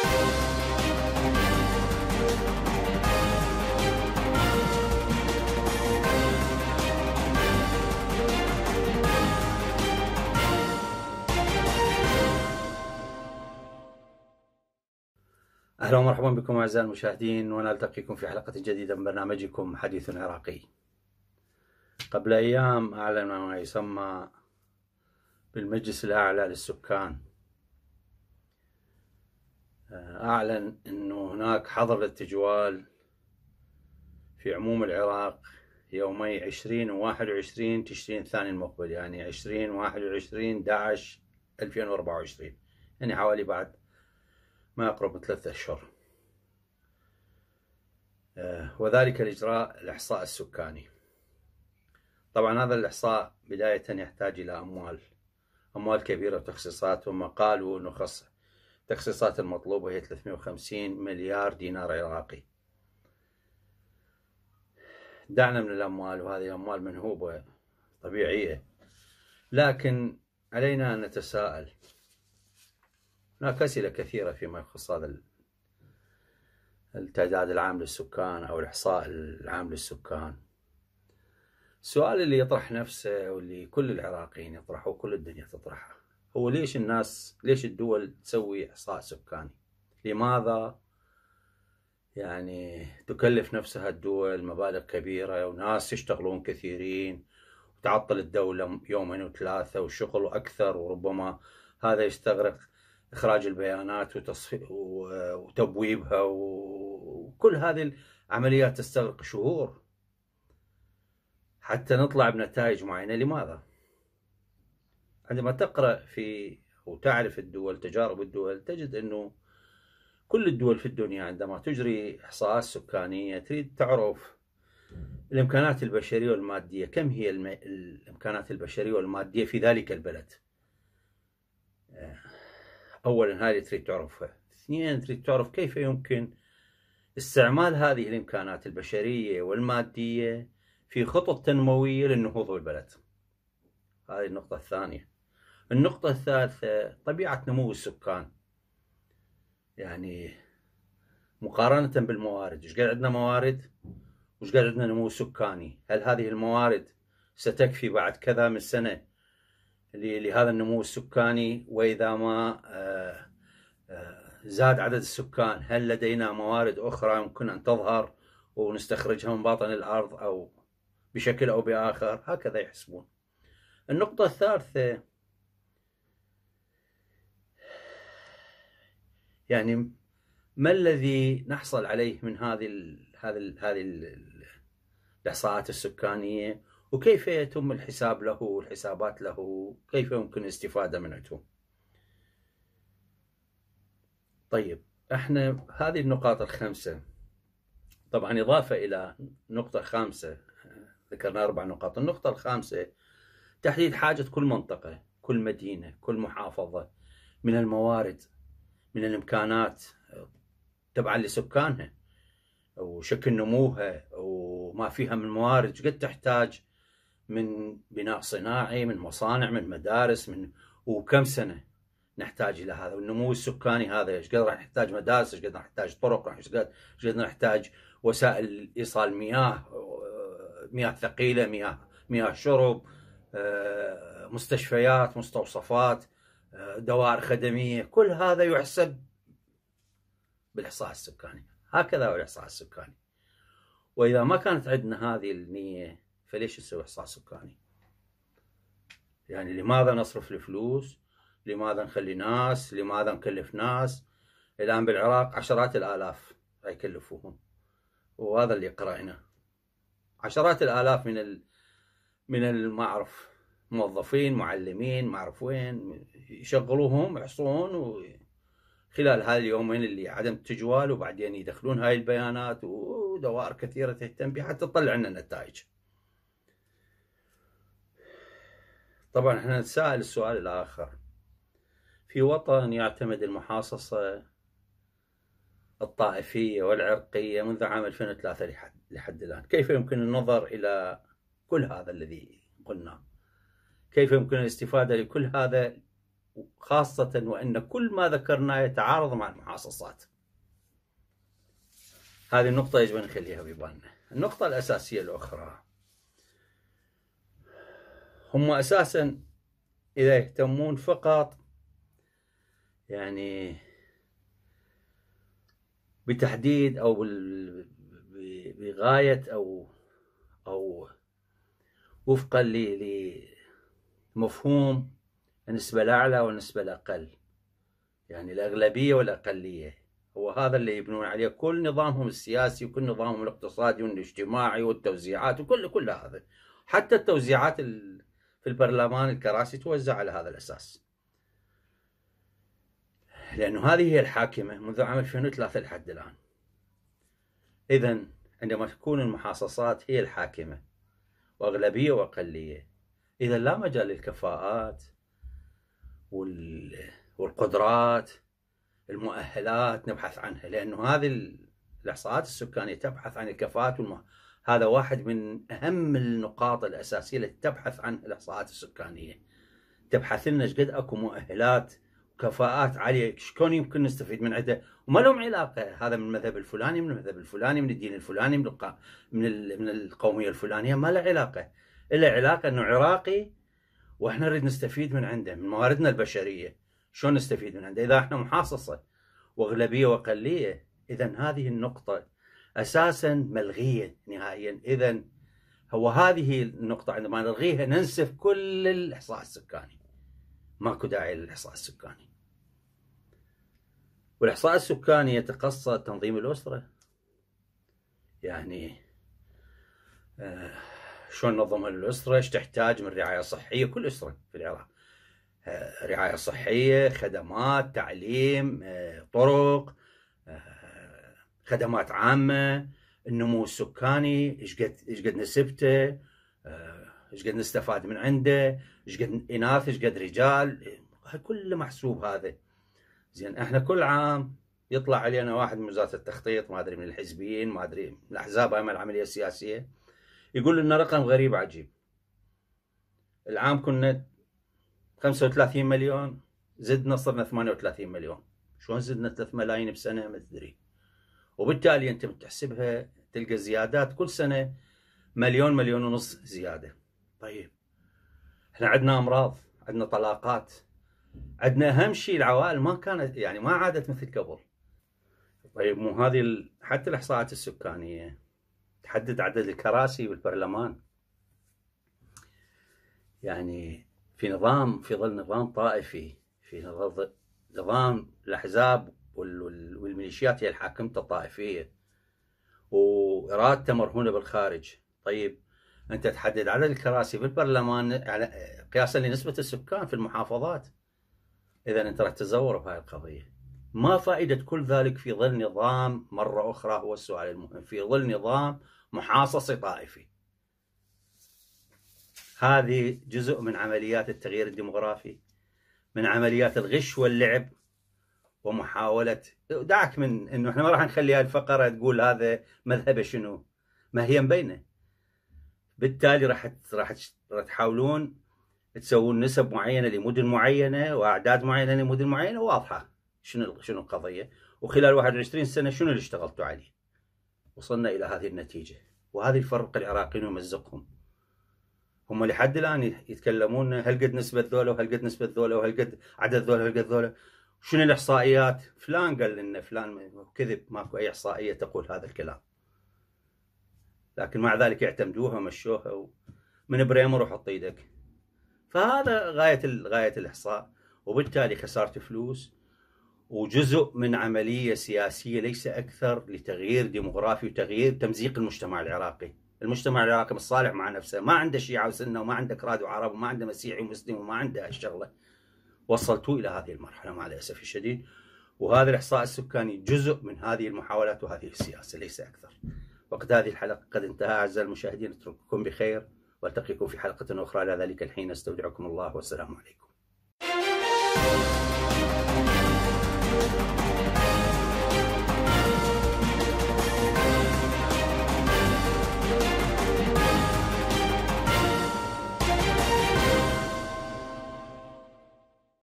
اهلا ومرحبا بكم اعزائي المشاهدين ونلتقيكم في حلقه جديده من برنامجكم حديث عراقي. قبل ايام اعلن ما يسمى بالمجلس الاعلى للسكان آه، أعلن أنه هناك حظر للتجوال في عموم العراق يومي عشرين وواحد وعشرين تشرين الثاني المقبل يعني عشرين واحد وعشرين داعش الفين واربعة وعشرين يعني حوالي بعد ما يقرب من ثلاثة أشهر آه، وذلك لإجراء الإحصاء السكاني طبعا هذا الإحصاء بداية يحتاج إلى أموال أموال كبيرة وتخصيصات وما قالوا نخصص التخصيصات المطلوبة هي 350 مليار دينار عراقي دعنا من الأموال وهذه الأموال منهوبة طبيعية لكن علينا أن نتساءل هناك أسئلة كثيرة فيما يخص هذا التعداد العام للسكان أو الإحصاء العام للسكان السؤال اللي يطرح نفسه واللي كل العراقيين يطرحوه كل الدنيا تطرحه هو ليش الناس ليش الدول تسوي إحصاء سكاني لماذا يعني تكلف نفسها الدول مبالغ كبيرة وناس يشتغلون كثيرين وتعطل الدولة يومين وثلاثة وشغل أكثر وربما هذا يستغرق إخراج البيانات وتصفي وتبويبها وكل هذه العمليات تستغرق شهور حتى نطلع بنتائج معينة لماذا؟ عندما تقرأ في أو تعرف الدول تجارب الدول تجد أنه كل الدول في الدنيا عندما تجري إحصاءات سكانية تريد تعرف الإمكانات البشرية والمادية كم هي الم... الإمكانات البشرية والمادية في ذلك البلد آه، أولا هذه تريد تعرفها اثنين تريد تعرف كيف يمكن استعمال هذه الإمكانات البشرية والمادية في خطط تنموية للنهوض بالبلد هذه النقطة الثانية النقطة الثالثة طبيعة نمو السكان يعني مقارنة بالموارد ايش قاعد عندنا موارد وش قاعد عندنا نمو سكاني هل هذه الموارد ستكفي بعد كذا من سنة لهذا النمو السكاني وإذا ما آه، آه، زاد عدد السكان هل لدينا موارد أخرى يمكن أن تظهر ونستخرجها من باطن الأرض أو بشكل أو بآخر هكذا يحسبون النقطة الثالثة يعني ما الذي نحصل عليه من هذه ال هذه ال هذه الاحصاءات السكانيه وكيف يتم الحساب له والحسابات له كيف يمكن الاستفاده منه طيب احنا هذه النقاط الخمسه طبعا اضافه الى نقطه خامسه ذكرنا اربع نقاط النقطه الخامسه تحديد حاجه كل منطقه كل مدينه كل محافظه من الموارد من الامكانات تبعا لسكانها وشكل نموها وما فيها من موارد قد تحتاج من بناء صناعي من مصانع من مدارس من وكم سنه نحتاج الى هذا والنمو السكاني هذا ايش قد راح نحتاج مدارس ايش قد راح نحتاج طرق ايش قد ايش قد نحتاج وسائل ايصال مياه مياه ثقيله مياه مياه شرب آه، مستشفيات مستوصفات دوائر خدميه كل هذا يحسب بالاحصاء السكاني هكذا هو الاحصاء السكاني واذا ما كانت عندنا هذه النيه فليش نسوي احصاء سكاني يعني لماذا نصرف الفلوس لماذا نخلي ناس لماذا نكلف ناس الان بالعراق عشرات الالاف يكلفوهم وهذا اللي قرأنا عشرات الالاف من ال... من المعرف موظفين معلمين ما اعرف وين يشغلوهم يحصون خلال هذا اليومين اللي عدم التجوال وبعدين يدخلون هاي البيانات ودوائر كثيره تهتم بها حتى تطلع لنا النتائج. طبعا احنا نتساءل السؤال الاخر في وطن يعتمد المحاصصه الطائفيه والعرقيه منذ عام 2003 لحد لحد الان، كيف يمكن النظر الى كل هذا الذي قلناه؟ كيف يمكن الاستفادة لكل هذا خاصة وأن كل ما ذكرناه يتعارض مع المحاصصات هذه النقطة يجب أن نخليها ببالنا النقطة الأساسية الأخرى هم أساسا إذا يهتمون فقط يعني بتحديد أو بغاية أو أو وفقا ل مفهوم النسبة الأعلى والنسبة الأقل يعني الأغلبية والأقلية هو هذا اللي يبنون عليه كل نظامهم السياسي وكل نظامهم الاقتصادي والاجتماعي والتوزيعات وكل كل هذا حتى التوزيعات في البرلمان الكراسي توزع على هذا الأساس لأنه هذه هي الحاكمة منذ عام 2003 لحد الآن إذا عندما تكون المحاصصات هي الحاكمة وأغلبية وأقلية اذا لا مجال للكفاءات والقدرات المؤهلات نبحث عنها لانه هذه الاحصاءات السكانيه تبحث عن الكفاءات هذا واحد من اهم النقاط الاساسيه التي تبحث عنها الاحصاءات السكانيه تبحث لنا ايش قد اكو مؤهلات وكفاءات عاليه شلون يمكن نستفيد من عده وما لهم علاقه هذا من المذهب الفلاني من المذهب الفلاني من الدين الفلاني من من القوميه الفلانيه ما له علاقه له علاقه انه عراقي واحنا نريد نستفيد من عنده من مواردنا البشريه شلون نستفيد من عنده اذا احنا محاصصه واغلبيه واقليه اذا هذه النقطه اساسا ملغيه نهائيا اذا هو هذه النقطه عندما نلغيها ننسف كل الاحصاء السكاني ماكو داعي للاحصاء السكاني والاحصاء السكاني يتقصى تنظيم الاسره يعني آه، شلون نظمها للأسرة ايش تحتاج من رعاية صحية كل أسرة في العراق آه، رعاية صحية خدمات تعليم آه، طرق آه، خدمات عامة النمو السكاني ايش قد ايش قد نسبته ايش قد نستفاد من عنده ايش قد اناث ايش قد رجال كله محسوب هذا زين احنا كل عام يطلع علينا واحد من وزاره التخطيط ما ادري من الحزبيين ما ادري من الاحزاب هاي العمليه السياسيه يقول لنا رقم غريب عجيب العام كنا 35 مليون زدنا صرنا 38 مليون شلون زدنا 3 ملايين بسنه ما تدري وبالتالي انت بتحسبها تلقى زيادات كل سنه مليون مليون ونص زياده طيب احنا عندنا امراض عندنا طلاقات عندنا اهم شيء العوائل ما كانت يعني ما عادت مثل قبل طيب مو هذه حتى الاحصاءات السكانيه تحدد عدد الكراسي بالبرلمان يعني في نظام في ظل نظام طائفي في نظام الأحزاب والميليشيات هي الحاكمة الطائفية وارادته مرهونة بالخارج طيب أنت تحدد عدد الكراسي بالبرلمان على قياسا لنسبة السكان في المحافظات إذا أنت راح تزور بهاي القضية ما فائدة كل ذلك في ظل نظام مرة أخرى هو السؤال المهم في ظل نظام محاصصي طائفي هذه جزء من عمليات التغيير الديمغرافي من عمليات الغش واللعب ومحاولة دعك من انه احنا ما راح نخلي هذه الفقرة تقول هذا مذهبه شنو ما هي مبينة بالتالي راح راح تحاولون تسوون نسب معينة لمدن معينة واعداد معينة لمدن معينة واضحة شنو شنو القضية وخلال 21 سنة شنو اللي اشتغلتوا عليه وصلنا إلى هذه النتيجة وهذه الفرق العراقيين ومزقهم هم لحد الآن يتكلمون هل قد نسبة ذولا وهل قد نسبة ذولا وهل قد عدد ذولا وهل قد ذولا شنو الإحصائيات فلان قال لنا فلان كذب ماكو أي إحصائية تقول هذا الكلام لكن مع ذلك يعتمدوها ومشوها من بريمر وحط ايدك فهذا غايه غايه الاحصاء وبالتالي خساره فلوس وجزء من عملية سياسية ليس أكثر لتغيير ديموغرافي وتغيير تمزيق المجتمع العراقي المجتمع العراقي متصالح مع نفسه ما عنده شيعة وسنة وما عنده كراد وعرب وما عنده مسيحي ومسلم وما عنده هالشغلة وصلتوا إلى هذه المرحلة مع الأسف الشديد وهذا الإحصاء السكاني جزء من هذه المحاولات وهذه السياسة ليس أكثر وقد هذه الحلقة قد انتهى أعزائي المشاهدين أترككم بخير والتقيكم في حلقة أخرى إلى ذلك الحين أستودعكم الله والسلام عليكم Thank you.